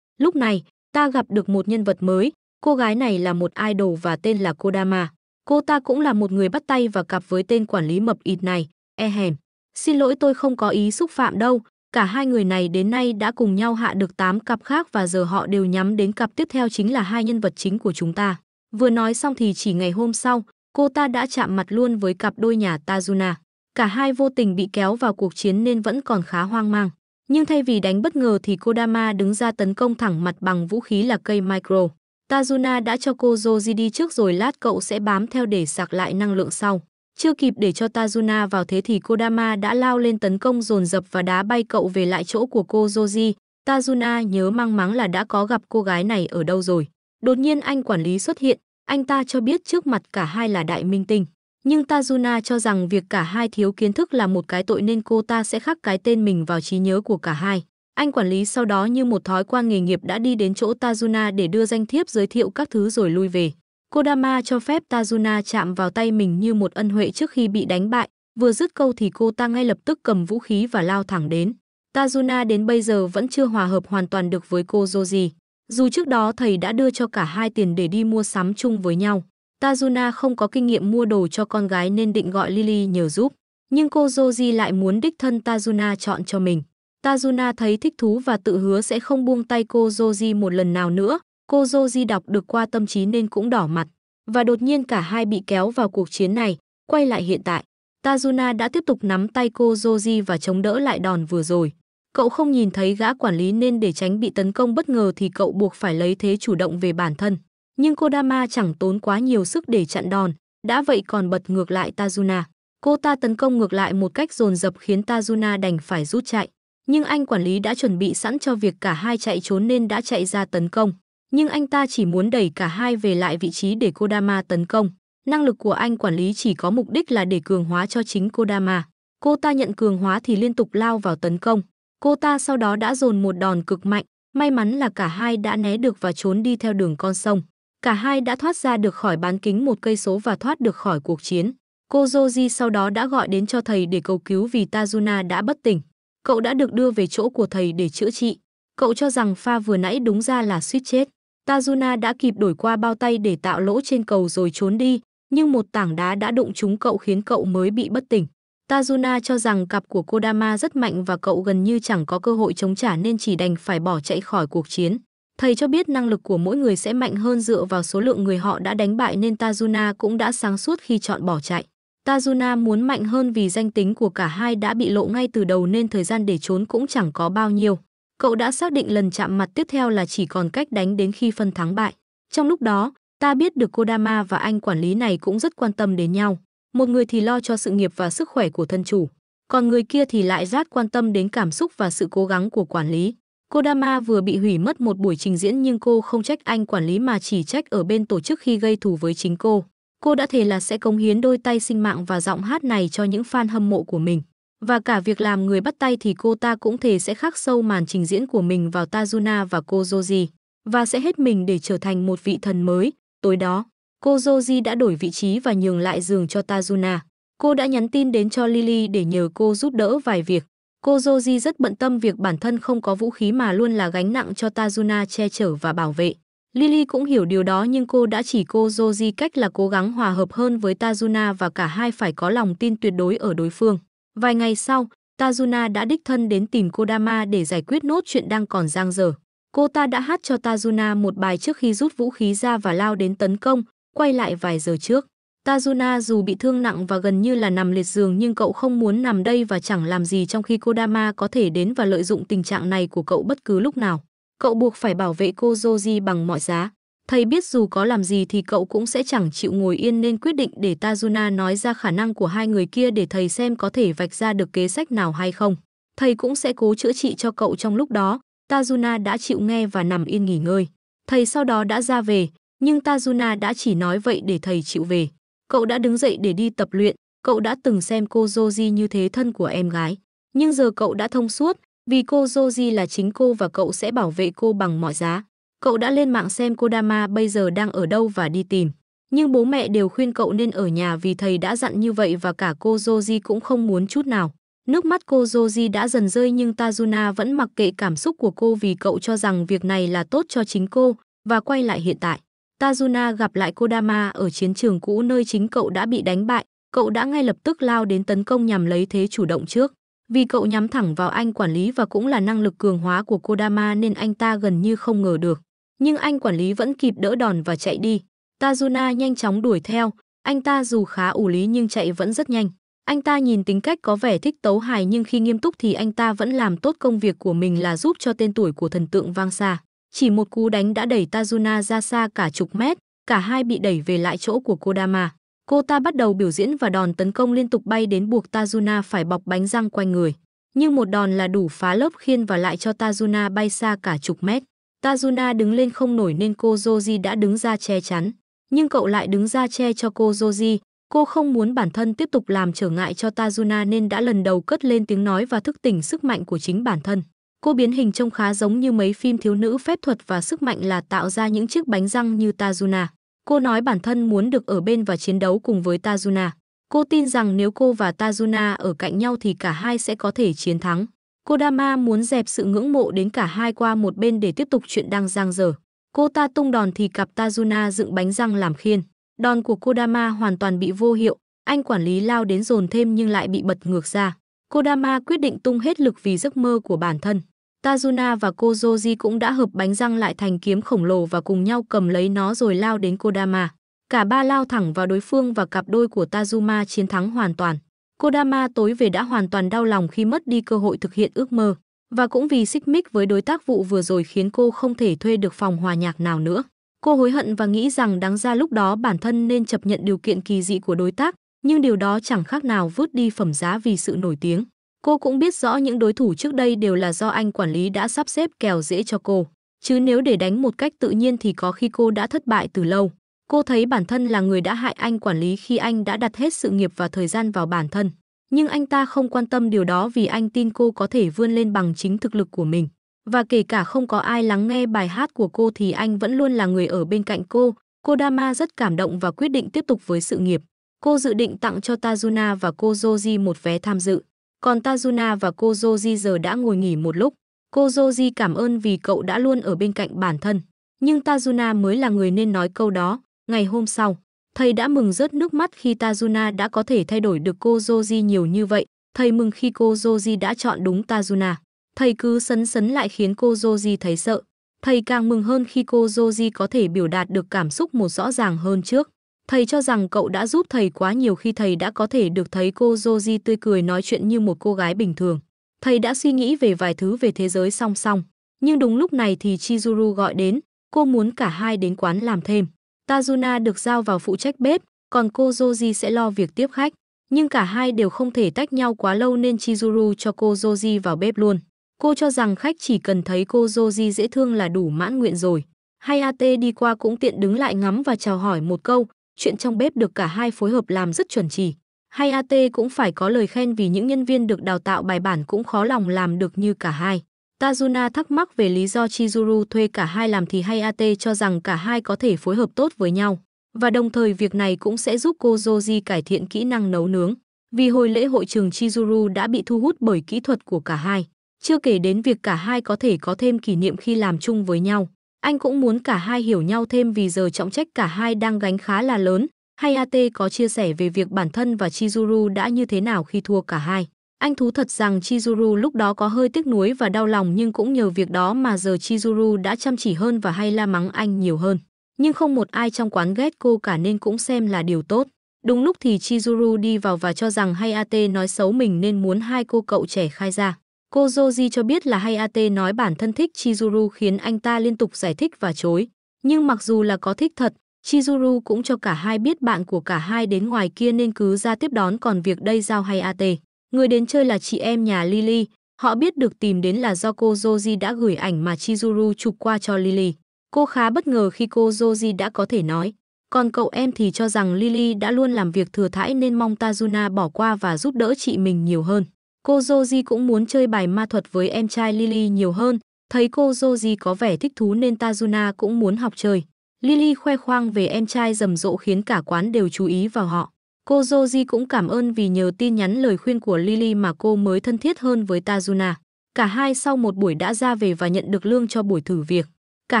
Lúc này, ta gặp được một nhân vật mới, cô gái này là một idol và tên là Kodama. Cô ta cũng là một người bắt tay và cặp với tên quản lý mập ịt này, Ehem. Xin lỗi tôi không có ý xúc phạm đâu, Cả hai người này đến nay đã cùng nhau hạ được 8 cặp khác và giờ họ đều nhắm đến cặp tiếp theo chính là hai nhân vật chính của chúng ta. Vừa nói xong thì chỉ ngày hôm sau, cô ta đã chạm mặt luôn với cặp đôi nhà Tazuna. Cả hai vô tình bị kéo vào cuộc chiến nên vẫn còn khá hoang mang. Nhưng thay vì đánh bất ngờ thì Kodama đứng ra tấn công thẳng mặt bằng vũ khí là cây micro. Tazuna đã cho cô Joji đi trước rồi lát cậu sẽ bám theo để sạc lại năng lượng sau. Chưa kịp để cho Tazuna vào thế thì Kodama đã lao lên tấn công dồn dập và đá bay cậu về lại chỗ của cô Joji. Tazuna nhớ mang mắng là đã có gặp cô gái này ở đâu rồi. Đột nhiên anh quản lý xuất hiện, anh ta cho biết trước mặt cả hai là đại minh tinh. Nhưng Tazuna cho rằng việc cả hai thiếu kiến thức là một cái tội nên cô ta sẽ khắc cái tên mình vào trí nhớ của cả hai. Anh quản lý sau đó như một thói quen nghề nghiệp đã đi đến chỗ Tazuna để đưa danh thiếp giới thiệu các thứ rồi lui về. Kodama cho phép Tazuna chạm vào tay mình như một ân huệ trước khi bị đánh bại, vừa dứt câu thì cô ta ngay lập tức cầm vũ khí và lao thẳng đến. Tazuna đến bây giờ vẫn chưa hòa hợp hoàn toàn được với cô Joji. Dù trước đó thầy đã đưa cho cả hai tiền để đi mua sắm chung với nhau, Tazuna không có kinh nghiệm mua đồ cho con gái nên định gọi Lily nhờ giúp. Nhưng cô Joji lại muốn đích thân Tazuna chọn cho mình. Tazuna thấy thích thú và tự hứa sẽ không buông tay cô Joji một lần nào nữa, Cô Joji đọc được qua tâm trí nên cũng đỏ mặt. Và đột nhiên cả hai bị kéo vào cuộc chiến này, quay lại hiện tại. Tazuna đã tiếp tục nắm tay cô Joji và chống đỡ lại đòn vừa rồi. Cậu không nhìn thấy gã quản lý nên để tránh bị tấn công bất ngờ thì cậu buộc phải lấy thế chủ động về bản thân. Nhưng Kodama chẳng tốn quá nhiều sức để chặn đòn, đã vậy còn bật ngược lại Tazuna. Cô ta tấn công ngược lại một cách dồn dập khiến Tazuna đành phải rút chạy. Nhưng anh quản lý đã chuẩn bị sẵn cho việc cả hai chạy trốn nên đã chạy ra tấn công nhưng anh ta chỉ muốn đẩy cả hai về lại vị trí để Kodama tấn công. Năng lực của anh quản lý chỉ có mục đích là để cường hóa cho chính Kodama. Cô ta nhận cường hóa thì liên tục lao vào tấn công. Cô ta sau đó đã dồn một đòn cực mạnh, may mắn là cả hai đã né được và trốn đi theo đường con sông. Cả hai đã thoát ra được khỏi bán kính một cây số và thoát được khỏi cuộc chiến. Cô Joji sau đó đã gọi đến cho thầy để cầu cứu vì Tazuna đã bất tỉnh. Cậu đã được đưa về chỗ của thầy để chữa trị. Cậu cho rằng pha vừa nãy đúng ra là suýt chết. Tazuna đã kịp đổi qua bao tay để tạo lỗ trên cầu rồi trốn đi, nhưng một tảng đá đã đụng trúng cậu khiến cậu mới bị bất tỉnh. Tazuna cho rằng cặp của Kodama rất mạnh và cậu gần như chẳng có cơ hội chống trả nên chỉ đành phải bỏ chạy khỏi cuộc chiến. Thầy cho biết năng lực của mỗi người sẽ mạnh hơn dựa vào số lượng người họ đã đánh bại nên Tazuna cũng đã sáng suốt khi chọn bỏ chạy. Tazuna muốn mạnh hơn vì danh tính của cả hai đã bị lộ ngay từ đầu nên thời gian để trốn cũng chẳng có bao nhiêu cậu đã xác định lần chạm mặt tiếp theo là chỉ còn cách đánh đến khi phân thắng bại. Trong lúc đó, ta biết được Kodama và anh quản lý này cũng rất quan tâm đến nhau. Một người thì lo cho sự nghiệp và sức khỏe của thân chủ, còn người kia thì lại rất quan tâm đến cảm xúc và sự cố gắng của quản lý. Kodama vừa bị hủy mất một buổi trình diễn nhưng cô không trách anh quản lý mà chỉ trách ở bên tổ chức khi gây thù với chính cô. Cô đã thề là sẽ cống hiến đôi tay sinh mạng và giọng hát này cho những fan hâm mộ của mình. Và cả việc làm người bắt tay thì cô ta cũng thể sẽ khắc sâu màn trình diễn của mình vào Tazuna và cô Joji, và sẽ hết mình để trở thành một vị thần mới. Tối đó, cô Joji đã đổi vị trí và nhường lại giường cho Tazuna. Cô đã nhắn tin đến cho Lily để nhờ cô giúp đỡ vài việc. Cô Joji rất bận tâm việc bản thân không có vũ khí mà luôn là gánh nặng cho Tazuna che chở và bảo vệ. Lily cũng hiểu điều đó nhưng cô đã chỉ cô Joji cách là cố gắng hòa hợp hơn với Tazuna và cả hai phải có lòng tin tuyệt đối ở đối phương. Vài ngày sau, Tazuna đã đích thân đến tìm Kodama để giải quyết nốt chuyện đang còn giang dở. Cô ta đã hát cho Tazuna một bài trước khi rút vũ khí ra và lao đến tấn công, quay lại vài giờ trước. Tazuna dù bị thương nặng và gần như là nằm liệt giường nhưng cậu không muốn nằm đây và chẳng làm gì trong khi Kodama có thể đến và lợi dụng tình trạng này của cậu bất cứ lúc nào. Cậu buộc phải bảo vệ cô Joji bằng mọi giá. Thầy biết dù có làm gì thì cậu cũng sẽ chẳng chịu ngồi yên nên quyết định để Tazuna nói ra khả năng của hai người kia để thầy xem có thể vạch ra được kế sách nào hay không. Thầy cũng sẽ cố chữa trị cho cậu trong lúc đó. Tazuna đã chịu nghe và nằm yên nghỉ ngơi. Thầy sau đó đã ra về, nhưng Tazuna đã chỉ nói vậy để thầy chịu về. Cậu đã đứng dậy để đi tập luyện, cậu đã từng xem cô Joji như thế thân của em gái. Nhưng giờ cậu đã thông suốt, vì cô Joji là chính cô và cậu sẽ bảo vệ cô bằng mọi giá. Cậu đã lên mạng xem Kodama bây giờ đang ở đâu và đi tìm. Nhưng bố mẹ đều khuyên cậu nên ở nhà vì thầy đã dặn như vậy và cả cô Joji cũng không muốn chút nào. Nước mắt cô Joji đã dần rơi nhưng Tazuna vẫn mặc kệ cảm xúc của cô vì cậu cho rằng việc này là tốt cho chính cô và quay lại hiện tại. Tazuna gặp lại Kodama ở chiến trường cũ nơi chính cậu đã bị đánh bại, cậu đã ngay lập tức lao đến tấn công nhằm lấy thế chủ động trước. Vì cậu nhắm thẳng vào anh quản lý và cũng là năng lực cường hóa của Kodama nên anh ta gần như không ngờ được nhưng anh quản lý vẫn kịp đỡ đòn và chạy đi. Tazuna nhanh chóng đuổi theo, anh ta dù khá ủ lý nhưng chạy vẫn rất nhanh. Anh ta nhìn tính cách có vẻ thích tấu hài nhưng khi nghiêm túc thì anh ta vẫn làm tốt công việc của mình là giúp cho tên tuổi của thần tượng vang xa. Chỉ một cú đánh đã đẩy Tazuna ra xa cả chục mét, cả hai bị đẩy về lại chỗ của Kodama. Cô ta bắt đầu biểu diễn và đòn tấn công liên tục bay đến buộc Tazuna phải bọc bánh răng quanh người. Nhưng một đòn là đủ phá lớp khiên và lại cho Tazuna bay xa cả chục mét. Tazuna đứng lên không nổi nên cô Joji đã đứng ra che chắn. Nhưng cậu lại đứng ra che cho cô Joji. Cô không muốn bản thân tiếp tục làm trở ngại cho Tazuna nên đã lần đầu cất lên tiếng nói và thức tỉnh sức mạnh của chính bản thân. Cô biến hình trông khá giống như mấy phim thiếu nữ phép thuật và sức mạnh là tạo ra những chiếc bánh răng như Tazuna. Cô nói bản thân muốn được ở bên và chiến đấu cùng với Tazuna. Cô tin rằng nếu cô và Tazuna ở cạnh nhau thì cả hai sẽ có thể chiến thắng. Kodama muốn dẹp sự ngưỡng mộ đến cả hai qua một bên để tiếp tục chuyện đang giang dở. Cô ta tung đòn thì cặp Tazuna dựng bánh răng làm khiên. Đòn của Kodama hoàn toàn bị vô hiệu, anh quản lý lao đến dồn thêm nhưng lại bị bật ngược ra. Kodama quyết định tung hết lực vì giấc mơ của bản thân. Tazuna và Kozoji cũng đã hợp bánh răng lại thành kiếm khổng lồ và cùng nhau cầm lấy nó rồi lao đến Kodama. Cả ba lao thẳng vào đối phương và cặp đôi của Tazuma chiến thắng hoàn toàn. Kodama tối về đã hoàn toàn đau lòng khi mất đi cơ hội thực hiện ước mơ và cũng vì xích mích với đối tác vụ vừa rồi khiến cô không thể thuê được phòng hòa nhạc nào nữa. Cô hối hận và nghĩ rằng đáng ra lúc đó bản thân nên chấp nhận điều kiện kỳ dị của đối tác, nhưng điều đó chẳng khác nào vứt đi phẩm giá vì sự nổi tiếng. Cô cũng biết rõ những đối thủ trước đây đều là do anh quản lý đã sắp xếp kèo dễ cho cô, chứ nếu để đánh một cách tự nhiên thì có khi cô đã thất bại từ lâu. Cô thấy bản thân là người đã hại anh quản lý khi anh đã đặt hết sự nghiệp và thời gian vào bản thân. Nhưng anh ta không quan tâm điều đó vì anh tin cô có thể vươn lên bằng chính thực lực của mình. Và kể cả không có ai lắng nghe bài hát của cô thì anh vẫn luôn là người ở bên cạnh cô. Cô Dama rất cảm động và quyết định tiếp tục với sự nghiệp. Cô dự định tặng cho Tazuna và cô Joji một vé tham dự. Còn Tazuna và cô Joji giờ đã ngồi nghỉ một lúc. Cô Joji cảm ơn vì cậu đã luôn ở bên cạnh bản thân. Nhưng Tazuna mới là người nên nói câu đó. Ngày hôm sau, thầy đã mừng rớt nước mắt khi Tazuna đã có thể thay đổi được cô Joji nhiều như vậy. Thầy mừng khi cô Joji đã chọn đúng Tazuna. Thầy cứ sấn sấn lại khiến cô Joji thấy sợ. Thầy càng mừng hơn khi cô Joji có thể biểu đạt được cảm xúc một rõ ràng hơn trước. Thầy cho rằng cậu đã giúp thầy quá nhiều khi thầy đã có thể được thấy cô Joji tươi cười nói chuyện như một cô gái bình thường. Thầy đã suy nghĩ về vài thứ về thế giới song song. Nhưng đúng lúc này thì Chizuru gọi đến, cô muốn cả hai đến quán làm thêm. Tazuna được giao vào phụ trách bếp, còn cô Joji sẽ lo việc tiếp khách. Nhưng cả hai đều không thể tách nhau quá lâu nên Chizuru cho cô Joji vào bếp luôn. Cô cho rằng khách chỉ cần thấy cô Joji dễ thương là đủ mãn nguyện rồi. Hayate đi qua cũng tiện đứng lại ngắm và chào hỏi một câu, chuyện trong bếp được cả hai phối hợp làm rất chuẩn chỉ. Hayate cũng phải có lời khen vì những nhân viên được đào tạo bài bản cũng khó lòng làm được như cả hai. Tazuna thắc mắc về lý do Chizuru thuê cả hai làm thì Hayate cho rằng cả hai có thể phối hợp tốt với nhau. Và đồng thời việc này cũng sẽ giúp cô Joji cải thiện kỹ năng nấu nướng. Vì hồi lễ hội trường Chizuru đã bị thu hút bởi kỹ thuật của cả hai. Chưa kể đến việc cả hai có thể có thêm kỷ niệm khi làm chung với nhau. Anh cũng muốn cả hai hiểu nhau thêm vì giờ trọng trách cả hai đang gánh khá là lớn. Hayate có chia sẻ về việc bản thân và Chizuru đã như thế nào khi thua cả hai. Anh thú thật rằng Chizuru lúc đó có hơi tiếc nuối và đau lòng nhưng cũng nhờ việc đó mà giờ Chizuru đã chăm chỉ hơn và hay la mắng anh nhiều hơn. Nhưng không một ai trong quán ghét cô cả nên cũng xem là điều tốt. Đúng lúc thì Chizuru đi vào và cho rằng Hayate nói xấu mình nên muốn hai cô cậu trẻ khai ra. Cô Joji cho biết là Hayate nói bản thân thích Chizuru khiến anh ta liên tục giải thích và chối. Nhưng mặc dù là có thích thật, Chizuru cũng cho cả hai biết bạn của cả hai đến ngoài kia nên cứ ra tiếp đón còn việc đây giao Hayate. Người đến chơi là chị em nhà Lily, họ biết được tìm đến là do cô Joji đã gửi ảnh mà Chizuru chụp qua cho Lily. Cô khá bất ngờ khi cô Joji đã có thể nói. Còn cậu em thì cho rằng Lily đã luôn làm việc thừa thãi nên mong Tazuna bỏ qua và giúp đỡ chị mình nhiều hơn. Cô Joji cũng muốn chơi bài ma thuật với em trai Lily nhiều hơn, thấy cô Joji có vẻ thích thú nên Tazuna cũng muốn học chơi. Lily khoe khoang về em trai rầm rộ khiến cả quán đều chú ý vào họ. Cô Joji cũng cảm ơn vì nhờ tin nhắn lời khuyên của Lily mà cô mới thân thiết hơn với Tazuna. Cả hai sau một buổi đã ra về và nhận được lương cho buổi thử việc. Cả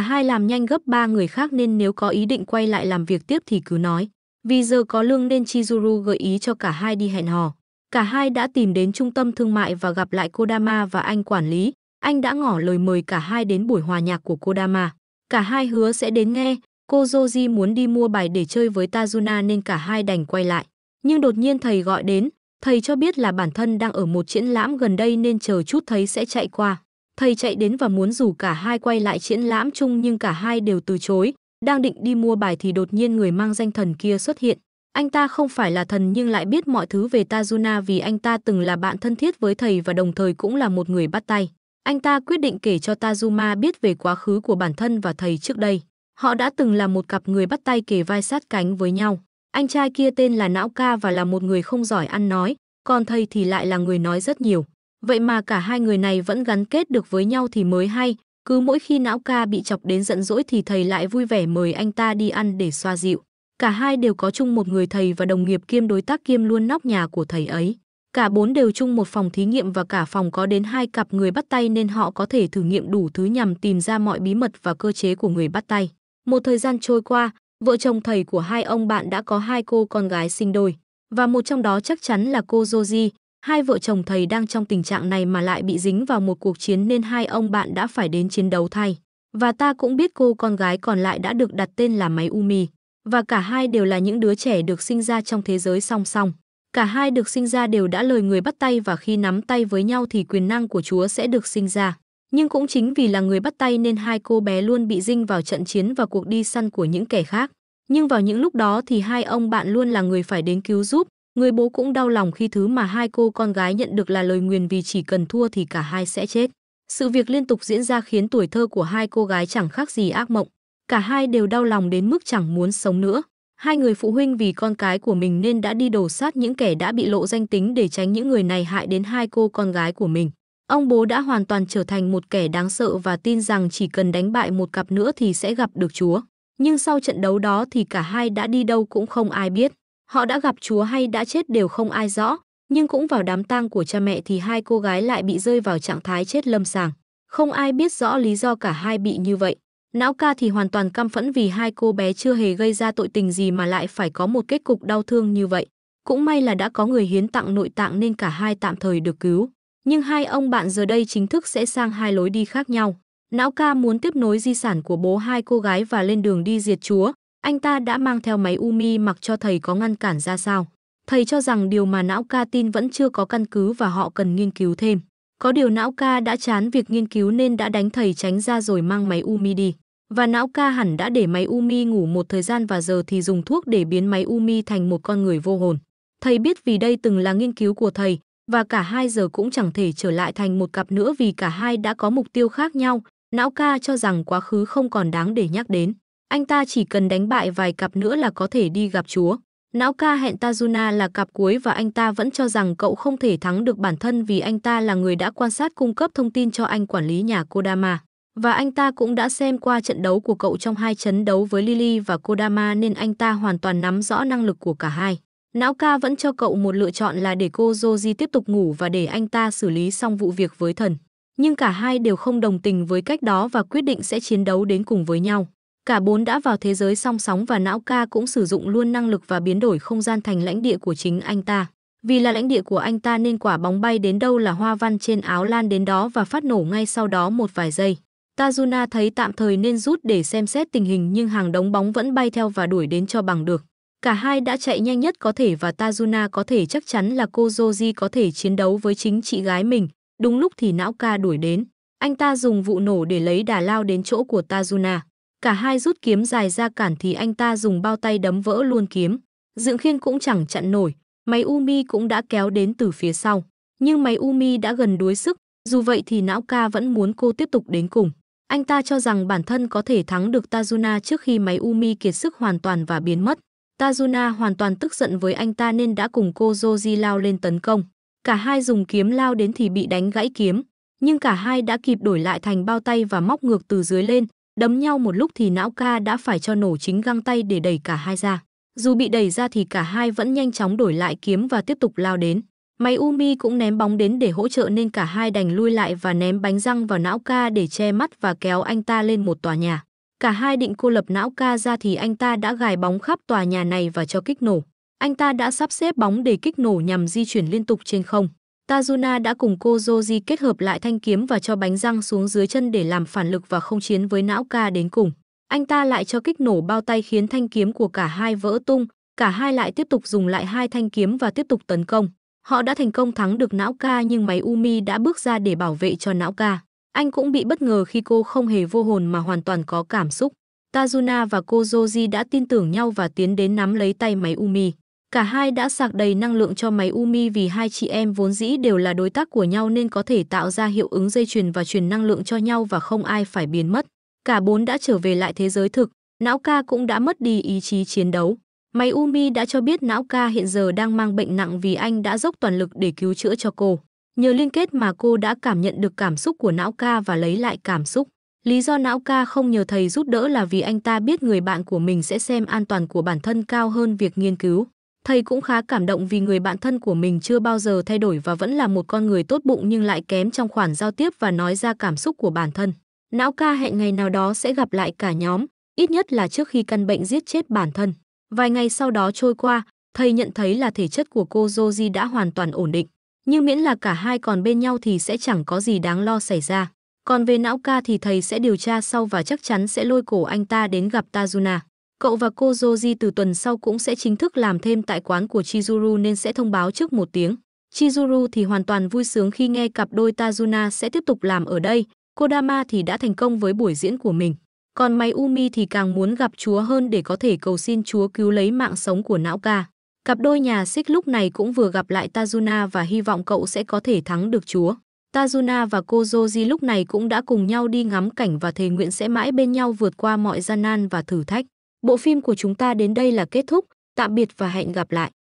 hai làm nhanh gấp ba người khác nên nếu có ý định quay lại làm việc tiếp thì cứ nói. Vì giờ có lương nên Chizuru gợi ý cho cả hai đi hẹn hò. Cả hai đã tìm đến trung tâm thương mại và gặp lại Kodama và anh quản lý. Anh đã ngỏ lời mời cả hai đến buổi hòa nhạc của Kodama. Cả hai hứa sẽ đến nghe. Cô Joji muốn đi mua bài để chơi với Tazuna nên cả hai đành quay lại nhưng đột nhiên thầy gọi đến, thầy cho biết là bản thân đang ở một triển lãm gần đây nên chờ chút thấy sẽ chạy qua. Thầy chạy đến và muốn rủ cả hai quay lại triển lãm chung nhưng cả hai đều từ chối, đang định đi mua bài thì đột nhiên người mang danh thần kia xuất hiện. Anh ta không phải là thần nhưng lại biết mọi thứ về Tazuna vì anh ta từng là bạn thân thiết với thầy và đồng thời cũng là một người bắt tay. Anh ta quyết định kể cho Tazuma biết về quá khứ của bản thân và thầy trước đây. Họ đã từng là một cặp người bắt tay kề vai sát cánh với nhau. Anh trai kia tên là Não Ca và là một người không giỏi ăn nói, còn thầy thì lại là người nói rất nhiều. Vậy mà cả hai người này vẫn gắn kết được với nhau thì mới hay, cứ mỗi khi Não Ca bị chọc đến giận dỗi thì thầy lại vui vẻ mời anh ta đi ăn để xoa dịu. Cả hai đều có chung một người thầy và đồng nghiệp kiêm đối tác kiêm luôn nóc nhà của thầy ấy. Cả bốn đều chung một phòng thí nghiệm và cả phòng có đến hai cặp người bắt tay nên họ có thể thử nghiệm đủ thứ nhằm tìm ra mọi bí mật và cơ chế của người bắt tay. Một thời gian trôi qua, Vợ chồng thầy của hai ông bạn đã có hai cô con gái sinh đôi, và một trong đó chắc chắn là cô Joji. Hai vợ chồng thầy đang trong tình trạng này mà lại bị dính vào một cuộc chiến nên hai ông bạn đã phải đến chiến đấu thay. Và ta cũng biết cô con gái còn lại đã được đặt tên là Máy Umi. Và cả hai đều là những đứa trẻ được sinh ra trong thế giới song song. Cả hai được sinh ra đều đã lời người bắt tay và khi nắm tay với nhau thì quyền năng của Chúa sẽ được sinh ra. Nhưng cũng chính vì là người bắt tay nên hai cô bé luôn bị dinh vào trận chiến và cuộc đi săn của những kẻ khác. Nhưng vào những lúc đó thì hai ông bạn luôn là người phải đến cứu giúp, người bố cũng đau lòng khi thứ mà hai cô con gái nhận được là lời nguyền vì chỉ cần thua thì cả hai sẽ chết. Sự việc liên tục diễn ra khiến tuổi thơ của hai cô gái chẳng khác gì ác mộng. Cả hai đều đau lòng đến mức chẳng muốn sống nữa. Hai người phụ huynh vì con cái của mình nên đã đi đổ sát những kẻ đã bị lộ danh tính để tránh những người này hại đến hai cô con gái của mình. Ông bố đã hoàn toàn trở thành một kẻ đáng sợ và tin rằng chỉ cần đánh bại một cặp nữa thì sẽ gặp được Chúa. Nhưng sau trận đấu đó thì cả hai đã đi đâu cũng không ai biết. Họ đã gặp Chúa hay đã chết đều không ai rõ, nhưng cũng vào đám tang của cha mẹ thì hai cô gái lại bị rơi vào trạng thái chết lâm sàng. Không ai biết rõ lý do cả hai bị như vậy. Não ca thì hoàn toàn căm phẫn vì hai cô bé chưa hề gây ra tội tình gì mà lại phải có một kết cục đau thương như vậy. Cũng may là đã có người hiến tặng nội tạng nên cả hai tạm thời được cứu. Nhưng hai ông bạn giờ đây chính thức sẽ sang hai lối đi khác nhau. Não ca muốn tiếp nối di sản của bố hai cô gái và lên đường đi diệt chúa. Anh ta đã mang theo máy Umi mặc cho thầy có ngăn cản ra sao. Thầy cho rằng điều mà não ca tin vẫn chưa có căn cứ và họ cần nghiên cứu thêm. Có điều não ca đã chán việc nghiên cứu nên đã đánh thầy tránh ra rồi mang máy Umi đi. Và não ca hẳn đã để máy Umi ngủ một thời gian và giờ thì dùng thuốc để biến máy Umi thành một con người vô hồn. Thầy biết vì đây từng là nghiên cứu của thầy, và cả hai giờ cũng chẳng thể trở lại thành một cặp nữa vì cả hai đã có mục tiêu khác nhau. Não ca cho rằng quá khứ không còn đáng để nhắc đến. Anh ta chỉ cần đánh bại vài cặp nữa là có thể đi gặp Chúa. Não ca hẹn Tazuna là cặp cuối và anh ta vẫn cho rằng cậu không thể thắng được bản thân vì anh ta là người đã quan sát cung cấp thông tin cho anh quản lý nhà Kodama. Và anh ta cũng đã xem qua trận đấu của cậu trong hai trận đấu với Lily và Kodama nên anh ta hoàn toàn nắm rõ năng lực của cả hai. Não ca vẫn cho cậu một lựa chọn là để cô Joji tiếp tục ngủ và để anh ta xử lý xong vụ việc với thần. Nhưng cả hai đều không đồng tình với cách đó và quyết định sẽ chiến đấu đến cùng với nhau. Cả bốn đã vào thế giới song sóng và não ca cũng sử dụng luôn năng lực và biến đổi không gian thành lãnh địa của chính anh ta. Vì là lãnh địa của anh ta nên quả bóng bay đến đâu là hoa văn trên áo lan đến đó và phát nổ ngay sau đó một vài giây. Tazuna thấy tạm thời nên rút để xem xét tình hình nhưng hàng đống bóng vẫn bay theo và đuổi đến cho bằng được. Cả hai đã chạy nhanh nhất có thể và Tazuna có thể chắc chắn là cô Joji có thể chiến đấu với chính chị gái mình. Đúng lúc thì não ca đuổi đến. Anh ta dùng vụ nổ để lấy đà lao đến chỗ của Tazuna. Cả hai rút kiếm dài ra cản thì anh ta dùng bao tay đấm vỡ luôn kiếm. Dưỡng khiên cũng chẳng chặn nổi. Máy Umi cũng đã kéo đến từ phía sau. Nhưng máy Umi đã gần đuối sức. Dù vậy thì não ca vẫn muốn cô tiếp tục đến cùng. Anh ta cho rằng bản thân có thể thắng được Tazuna trước khi máy Umi kiệt sức hoàn toàn và biến mất. Tazuna hoàn toàn tức giận với anh ta nên đã cùng cô Joji lao lên tấn công. Cả hai dùng kiếm lao đến thì bị đánh gãy kiếm, nhưng cả hai đã kịp đổi lại thành bao tay và móc ngược từ dưới lên, đấm nhau một lúc thì não ca đã phải cho nổ chính găng tay để đẩy cả hai ra. Dù bị đẩy ra thì cả hai vẫn nhanh chóng đổi lại kiếm và tiếp tục lao đến. Máy Umi cũng ném bóng đến để hỗ trợ nên cả hai đành lui lại và ném bánh răng vào não ca để che mắt và kéo anh ta lên một tòa nhà. Cả hai định cô lập não ca ra thì anh ta đã gài bóng khắp tòa nhà này và cho kích nổ. Anh ta đã sắp xếp bóng để kích nổ nhằm di chuyển liên tục trên không. Tazuna đã cùng cô Joji kết hợp lại thanh kiếm và cho bánh răng xuống dưới chân để làm phản lực và không chiến với não ca đến cùng. Anh ta lại cho kích nổ bao tay khiến thanh kiếm của cả hai vỡ tung, cả hai lại tiếp tục dùng lại hai thanh kiếm và tiếp tục tấn công. Họ đã thành công thắng được não ca nhưng máy Umi đã bước ra để bảo vệ cho não ca. Anh cũng bị bất ngờ khi cô không hề vô hồn mà hoàn toàn có cảm xúc. Tazuna và cô Joji đã tin tưởng nhau và tiến đến nắm lấy tay máy Umi. Cả hai đã sạc đầy năng lượng cho máy Umi vì hai chị em vốn dĩ đều là đối tác của nhau nên có thể tạo ra hiệu ứng dây chuyền và truyền năng lượng cho nhau và không ai phải biến mất. Cả bốn đã trở về lại thế giới thực, não ca cũng đã mất đi ý chí chiến đấu. Máy Umi đã cho biết não ca hiện giờ đang mang bệnh nặng vì anh đã dốc toàn lực để cứu chữa cho cô. Nhờ liên kết mà cô đã cảm nhận được cảm xúc của não ca và lấy lại cảm xúc. Lý do não ca không nhờ thầy giúp đỡ là vì anh ta biết người bạn của mình sẽ xem an toàn của bản thân cao hơn việc nghiên cứu. Thầy cũng khá cảm động vì người bạn thân của mình chưa bao giờ thay đổi và vẫn là một con người tốt bụng nhưng lại kém trong khoản giao tiếp và nói ra cảm xúc của bản thân. Não ca hẹn ngày nào đó sẽ gặp lại cả nhóm, ít nhất là trước khi căn bệnh giết chết bản thân. Vài ngày sau đó trôi qua, thầy nhận thấy là thể chất của cô Joji đã hoàn toàn ổn định nhưng miễn là cả hai còn bên nhau thì sẽ chẳng có gì đáng lo xảy ra. Còn về não ca thì thầy sẽ điều tra sau và chắc chắn sẽ lôi cổ anh ta đến gặp Tazuna. Cậu và cô Joji từ tuần sau cũng sẽ chính thức làm thêm tại quán của Chizuru nên sẽ thông báo trước một tiếng. Chizuru thì hoàn toàn vui sướng khi nghe cặp đôi Tazuna sẽ tiếp tục làm ở đây. Kodama thì đã thành công với buổi diễn của mình. Còn Mayumi thì càng muốn gặp Chúa hơn để có thể cầu xin Chúa cứu lấy mạng sống của não ca. Cặp đôi nhà xích lúc này cũng vừa gặp lại Tazuna và hy vọng cậu sẽ có thể thắng được chúa. Tazuna và Kozoji lúc này cũng đã cùng nhau đi ngắm cảnh và thề nguyện sẽ mãi bên nhau vượt qua mọi gian nan và thử thách. Bộ phim của chúng ta đến đây là kết thúc, tạm biệt và hẹn gặp lại.